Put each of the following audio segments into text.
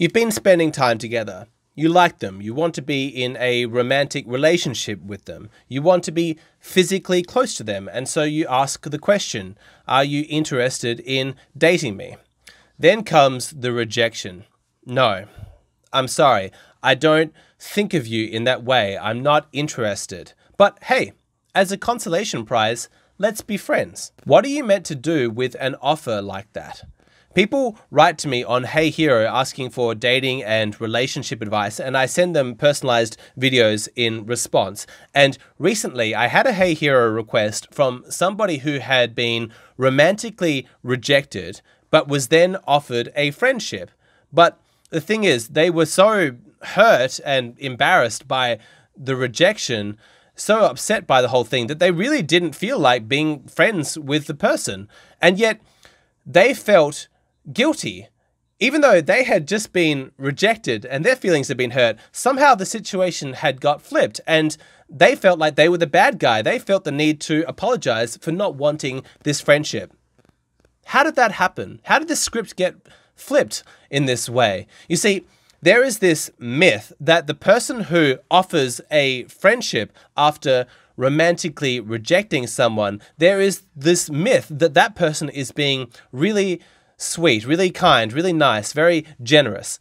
You've been spending time together. You like them. You want to be in a romantic relationship with them. You want to be physically close to them. And so you ask the question Are you interested in dating me? Then comes the rejection. No, I'm sorry. I don't think of you in that way. I'm not interested. But hey, as a consolation prize, let's be friends. What are you meant to do with an offer like that? People write to me on Hey Hero asking for dating and relationship advice, and I send them personalized videos in response. And recently, I had a Hey Hero request from somebody who had been romantically rejected, but was then offered a friendship. But the thing is, they were so hurt and embarrassed by the rejection so upset by the whole thing that they really didn't feel like being friends with the person. And yet they felt guilty, even though they had just been rejected and their feelings had been hurt, somehow the situation had got flipped and they felt like they were the bad guy. They felt the need to apologize for not wanting this friendship. How did that happen? How did the script get flipped in this way? You see, there is this myth that the person who offers a friendship after romantically rejecting someone, there is this myth that that person is being really sweet, really kind, really nice, very generous.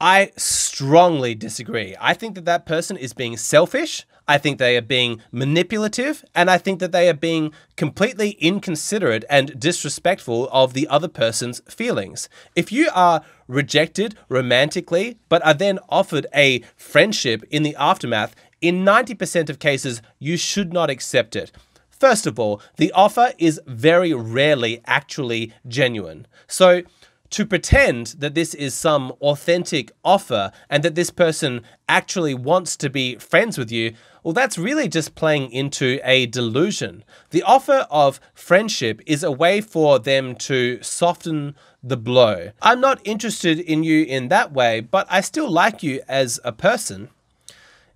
I strongly disagree. I think that that person is being selfish. I think they are being manipulative. And I think that they are being completely inconsiderate and disrespectful of the other person's feelings. If you are rejected romantically, but are then offered a friendship in the aftermath, in 90% of cases, you should not accept it. First of all, the offer is very rarely actually genuine. So, to pretend that this is some authentic offer and that this person actually wants to be friends with you, well, that's really just playing into a delusion. The offer of friendship is a way for them to soften the blow. I'm not interested in you in that way, but I still like you as a person.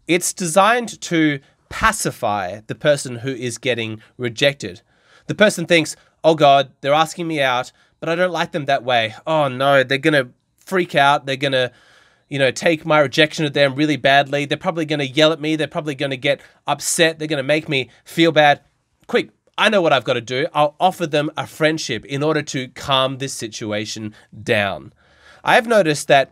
It's designed to pacify the person who is getting rejected. The person thinks, oh God, they're asking me out, but I don't like them that way. Oh no, they're going to freak out. They're going to, you know, take my rejection of them really badly. They're probably going to yell at me. They're probably going to get upset. They're going to make me feel bad. Quick, I know what I've got to do. I'll offer them a friendship in order to calm this situation down. I have noticed that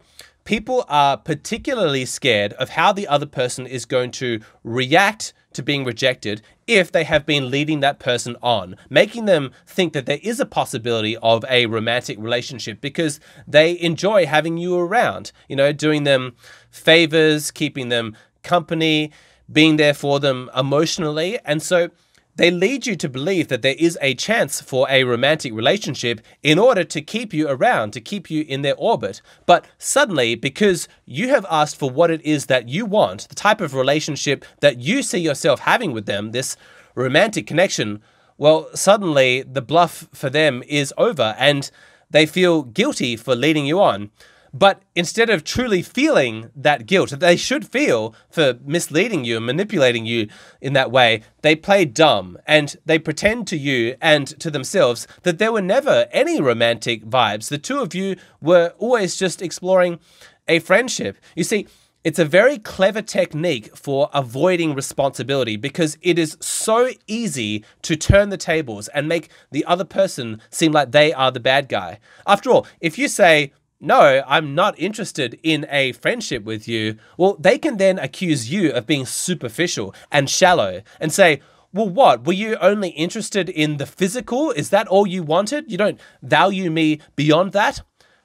people are particularly scared of how the other person is going to react to being rejected if they have been leading that person on, making them think that there is a possibility of a romantic relationship because they enjoy having you around, you know, doing them favors, keeping them company, being there for them emotionally. And so they lead you to believe that there is a chance for a romantic relationship in order to keep you around, to keep you in their orbit. But suddenly, because you have asked for what it is that you want, the type of relationship that you see yourself having with them, this romantic connection, well, suddenly the bluff for them is over and they feel guilty for leading you on. But instead of truly feeling that guilt that they should feel for misleading you and manipulating you in that way, they play dumb and they pretend to you and to themselves that there were never any romantic vibes. The two of you were always just exploring a friendship. You see, it's a very clever technique for avoiding responsibility because it is so easy to turn the tables and make the other person seem like they are the bad guy. After all, if you say, no, I'm not interested in a friendship with you, well, they can then accuse you of being superficial and shallow and say, well, what? Were you only interested in the physical? Is that all you wanted? You don't value me beyond that?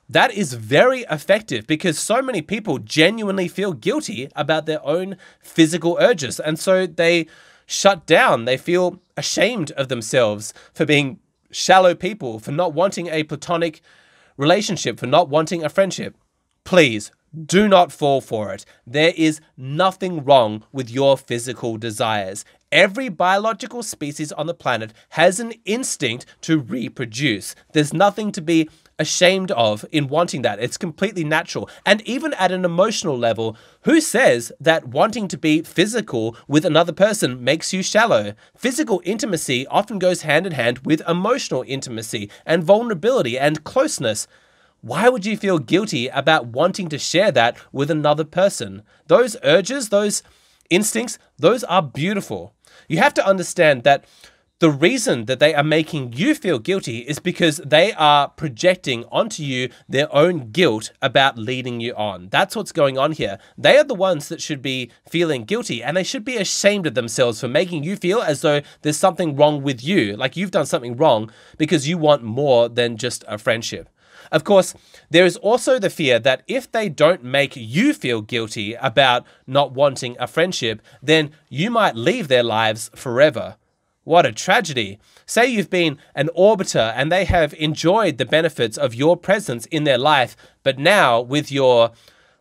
That is very effective because so many people genuinely feel guilty about their own physical urges. And so they shut down. They feel ashamed of themselves for being shallow people, for not wanting a platonic relationship, for not wanting a friendship, please do not fall for it. There is nothing wrong with your physical desires. Every biological species on the planet has an instinct to reproduce. There's nothing to be ashamed of in wanting that. It's completely natural. And even at an emotional level, who says that wanting to be physical with another person makes you shallow? Physical intimacy often goes hand in hand with emotional intimacy and vulnerability and closeness. Why would you feel guilty about wanting to share that with another person? Those urges, those instincts, those are beautiful. You have to understand that the reason that they are making you feel guilty is because they are projecting onto you their own guilt about leading you on. That's what's going on here. They are the ones that should be feeling guilty and they should be ashamed of themselves for making you feel as though there's something wrong with you, like you've done something wrong because you want more than just a friendship. Of course, there is also the fear that if they don't make you feel guilty about not wanting a friendship, then you might leave their lives forever. What a tragedy. Say you've been an orbiter and they have enjoyed the benefits of your presence in their life, but now with your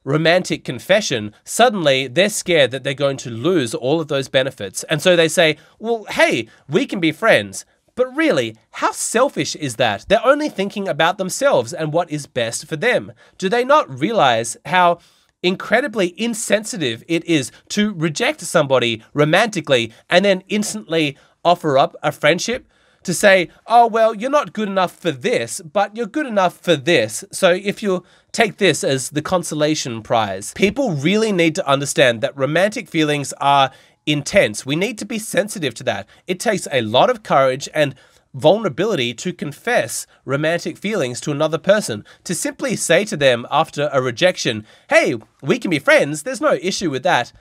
romantic confession, suddenly they're scared that they're going to lose all of those benefits. And so they say, well, hey, we can be friends. But really, how selfish is that? They're only thinking about themselves and what is best for them. Do they not realize how incredibly insensitive it is to reject somebody romantically and then instantly offer up a friendship to say, oh, well, you're not good enough for this, but you're good enough for this. So if you take this as the consolation prize, people really need to understand that romantic feelings are intense. We need to be sensitive to that. It takes a lot of courage and vulnerability to confess romantic feelings to another person. To simply say to them after a rejection, hey, we can be friends, there's no issue with that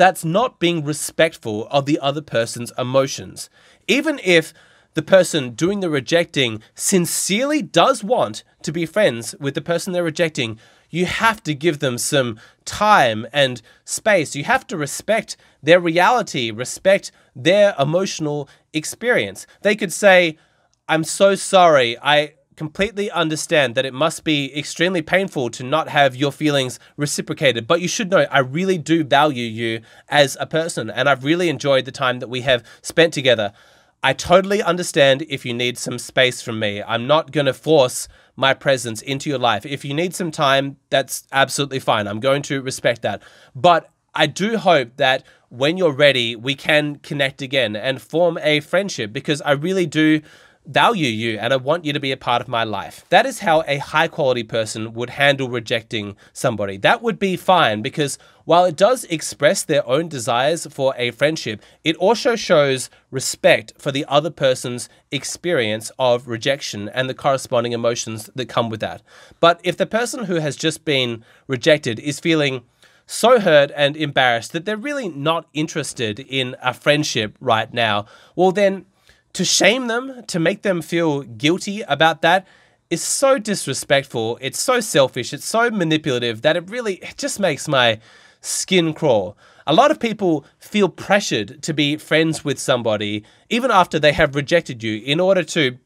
that's not being respectful of the other person's emotions. Even if the person doing the rejecting sincerely does want to be friends with the person they're rejecting, you have to give them some time and space. You have to respect their reality, respect their emotional experience. They could say, I'm so sorry. I completely understand that it must be extremely painful to not have your feelings reciprocated, but you should know I really do value you as a person and I've really enjoyed the time that we have spent together. I totally understand if you need some space from me. I'm not going to force my presence into your life. If you need some time, that's absolutely fine. I'm going to respect that. But I do hope that when you're ready, we can connect again and form a friendship because I really do value you and I want you to be a part of my life. That is how a high quality person would handle rejecting somebody. That would be fine because while it does express their own desires for a friendship, it also shows respect for the other person's experience of rejection and the corresponding emotions that come with that. But if the person who has just been rejected is feeling so hurt and embarrassed that they're really not interested in a friendship right now, well, then to shame them, to make them feel guilty about that is so disrespectful. It's so selfish. It's so manipulative that it really it just makes my skin crawl. A lot of people feel pressured to be friends with somebody even after they have rejected you in order to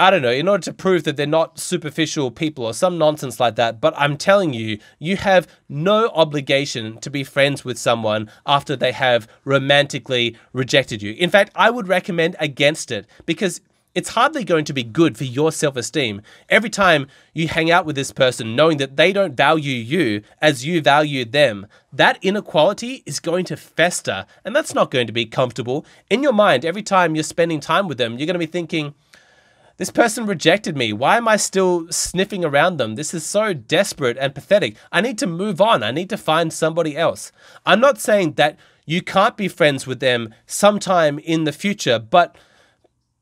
I don't know, in order to prove that they're not superficial people or some nonsense like that. But I'm telling you, you have no obligation to be friends with someone after they have romantically rejected you. In fact, I would recommend against it because it's hardly going to be good for your self esteem every time you hang out with this person, knowing that they don't value you as you valued them. That inequality is going to fester, and that's not going to be comfortable. In your mind, every time you're spending time with them, you're going to be thinking, this person rejected me. Why am I still sniffing around them? This is so desperate and pathetic. I need to move on. I need to find somebody else. I'm not saying that you can't be friends with them sometime in the future, but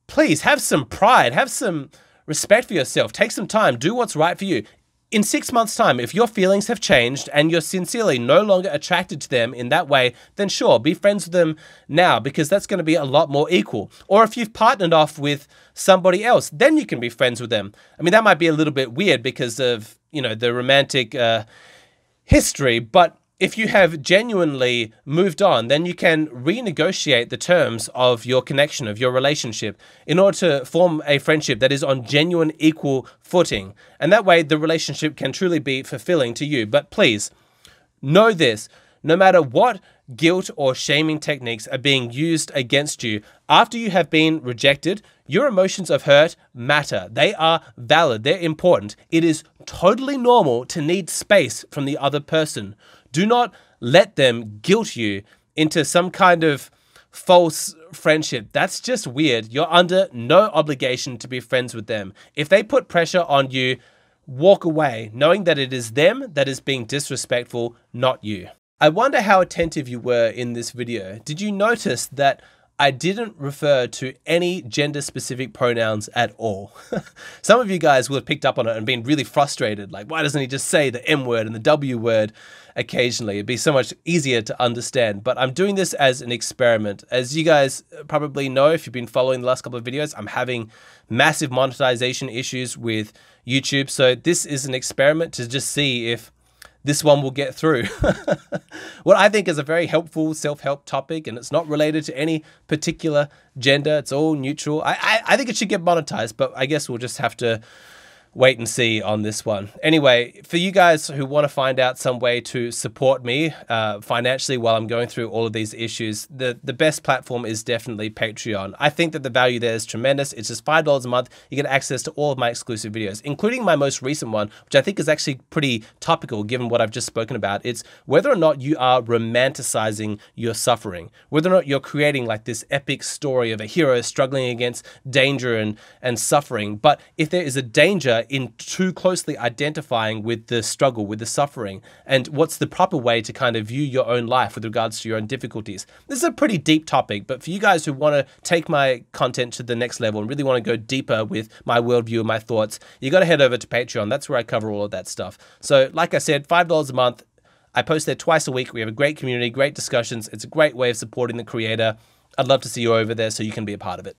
please have some pride, have some respect for yourself, take some time, do what's right for you in six months' time, if your feelings have changed and you're sincerely no longer attracted to them in that way, then sure, be friends with them now because that's going to be a lot more equal. Or if you've partnered off with somebody else, then you can be friends with them. I mean, that might be a little bit weird because of, you know, the romantic uh, history, but if you have genuinely moved on, then you can renegotiate the terms of your connection, of your relationship, in order to form a friendship that is on genuine equal footing. And that way, the relationship can truly be fulfilling to you. But please, know this no matter what guilt or shaming techniques are being used against you, after you have been rejected, your emotions of hurt matter. They are valid, they're important. It is totally normal to need space from the other person. Do not let them guilt you into some kind of false friendship. That's just weird. You're under no obligation to be friends with them. If they put pressure on you, walk away, knowing that it is them that is being disrespectful, not you. I wonder how attentive you were in this video. Did you notice that I didn't refer to any gender specific pronouns at all. Some of you guys will have picked up on it and been really frustrated. Like, why doesn't he just say the M word and the W word occasionally? It'd be so much easier to understand. But I'm doing this as an experiment. As you guys probably know, if you've been following the last couple of videos, I'm having massive monetization issues with YouTube. So this is an experiment to just see if this one will get through. what I think is a very helpful self help topic, and it's not related to any particular gender. It's all neutral. I, I, I think it should get monetized, but I guess we'll just have to wait and see on this one. Anyway, for you guys who want to find out some way to support me uh, financially while I'm going through all of these issues, the, the best platform is definitely Patreon. I think that the value there is tremendous. It's just $5 a month. You get access to all of my exclusive videos, including my most recent one, which I think is actually pretty topical given what I've just spoken about. It's whether or not you are romanticizing your suffering, whether or not you're creating like this epic story of a hero struggling against danger and, and suffering. But if there is a danger, in too closely identifying with the struggle, with the suffering, and what's the proper way to kind of view your own life with regards to your own difficulties. This is a pretty deep topic, but for you guys who want to take my content to the next level and really want to go deeper with my worldview and my thoughts, you got to head over to Patreon. That's where I cover all of that stuff. So, like I said, $5 a month. I post there twice a week. We have a great community, great discussions. It's a great way of supporting the creator. I'd love to see you over there so you can be a part of it.